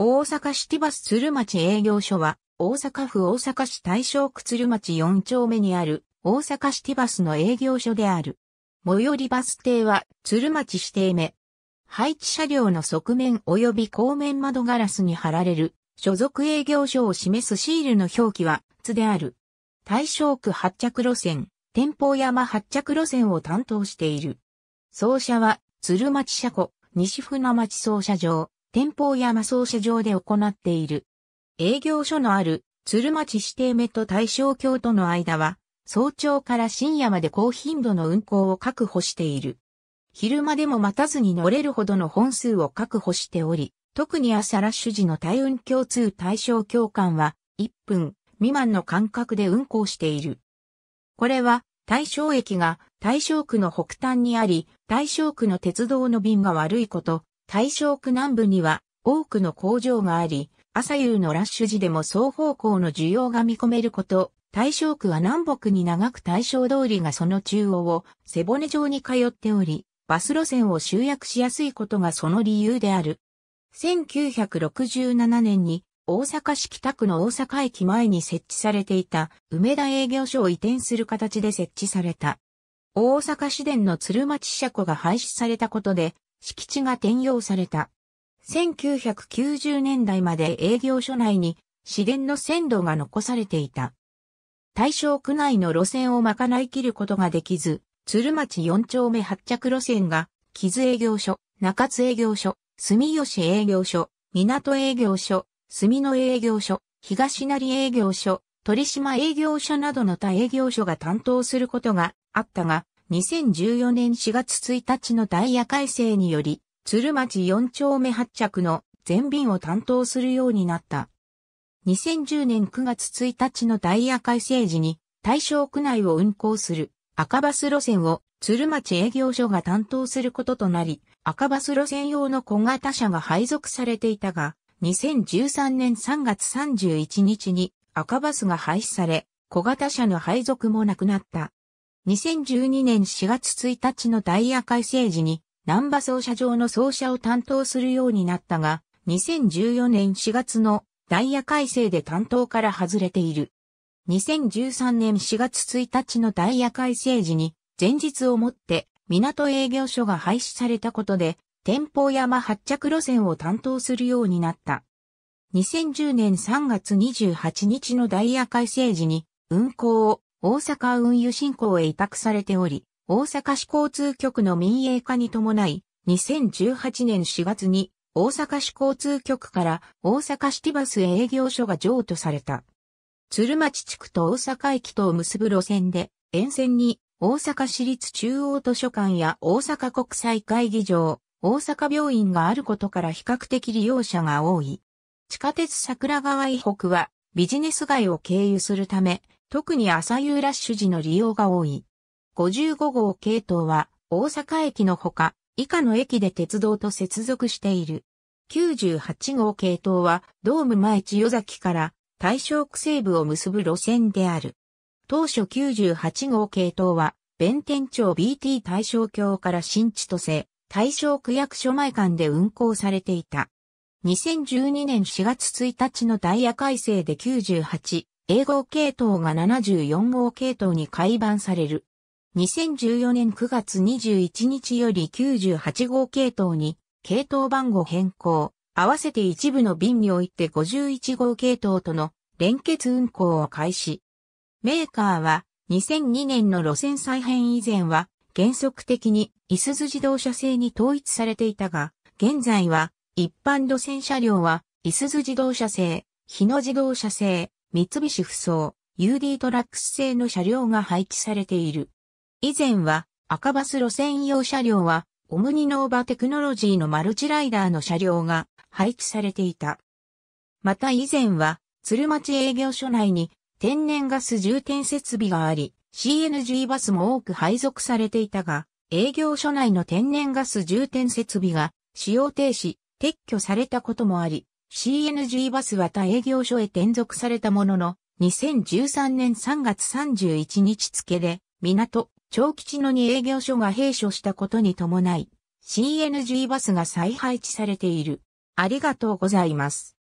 大阪市ティバス鶴町営業所は、大阪府大阪市大正区鶴町4丁目にある、大阪市ティバスの営業所である。最寄りバス停は、鶴町指定目。配置車両の側面及び後面窓ガラスに貼られる、所属営業所を示すシールの表記は、つである。大正区発着路線、天保山発着路線を担当している。走車は、鶴町車庫、西船町走車場、店舗や魔装車場で行っている。営業所のある鶴町指定目と対象橋との間は、早朝から深夜まで高頻度の運行を確保している。昼間でも待たずに乗れるほどの本数を確保しており、特に朝ラッシュ時の大運共通対象橋間は1分未満の間隔で運行している。これは対象駅が対象区の北端にあり、対象区の鉄道の便が悪いこと、大正区南部には多くの工場があり、朝夕のラッシュ時でも双方向の需要が見込めること、大正区は南北に長く大正通りがその中央を背骨状に通っており、バス路線を集約しやすいことがその理由である。1967年に大阪市北区の大阪駅前に設置されていた梅田営業所を移転する形で設置された。大阪市電の鶴町車庫が廃止されたことで敷地が転用された。1990年代まで営業所内に市電の線路が残されていた。大正区内の路線をまかない切ることができず、鶴町4丁目発着路線が、木津営業所、中津営業所、住吉営業所、港営業所、住野営業所、東成営業所、鳥島営業所などの他営業所が担当することがあったが、2014年4月1日のダイヤ改正により、鶴町4丁目発着の全便を担当するようになった。2010年9月1日のダイヤ改正時に、対象区内を運行する赤バス路線を鶴町営業所が担当することとなり、赤バス路線用の小型車が配属されていたが、2013年3月31日に赤バスが廃止され、小型車の配属もなくなった。2012年4月1日のダイヤ改正時に、南波操車場の操車を担当するようになったが、2014年4月のダイヤ改正で担当から外れている。2013年4月1日のダイヤ改正時に、前日をもって港営業所が廃止されたことで、天保山発着路線を担当するようになった。2010年3月28日のダイヤ改正時に運行を大阪運輸振興へ委託されており、大阪市交通局の民営化に伴い、2018年4月に大阪市交通局から大阪シティバス営業所が譲渡された。鶴町地区と大阪駅とを結ぶ路線で、沿線に大阪市立中央図書館や大阪国際会議場、大阪病院があることから比較的利用者が多い。地下鉄桜川以北はビジネス街を経由するため、特に朝夕ラッシュ時の利用が多い。55号系統は大阪駅のほか以下の駅で鉄道と接続している。98号系統はドーム前千代崎から大正区西部を結ぶ路線である。当初98号系統は弁天町 BT 大正橋から新千歳、大正区役所前間で運行されていた。2012年4月1日のダイヤ改正で98 A 語系統が74号系統に改版される。2014年9月21日より98号系統に系統番号変更、合わせて一部の便において51号系統との連結運行を開始。メーカーは2002年の路線再編以前は原則的にいすゞ自動車製に統一されていたが、現在は一般路線車両はいすゞ自動車製、日野自動車製、三菱不走、UD トラックス製の車両が配置されている。以前は赤バス路線用車両は、オムニノーバテクノロジーのマルチライダーの車両が配置されていた。また以前は、鶴町営業所内に天然ガス充填設備があり、CNG バスも多く配属されていたが、営業所内の天然ガス充填設備が使用停止、撤去されたこともあり、CNG バスは他営業所へ転属されたものの、2013年3月31日付で、港、長吉野に営業所が閉所したことに伴い、CNG バスが再配置されている。ありがとうございます。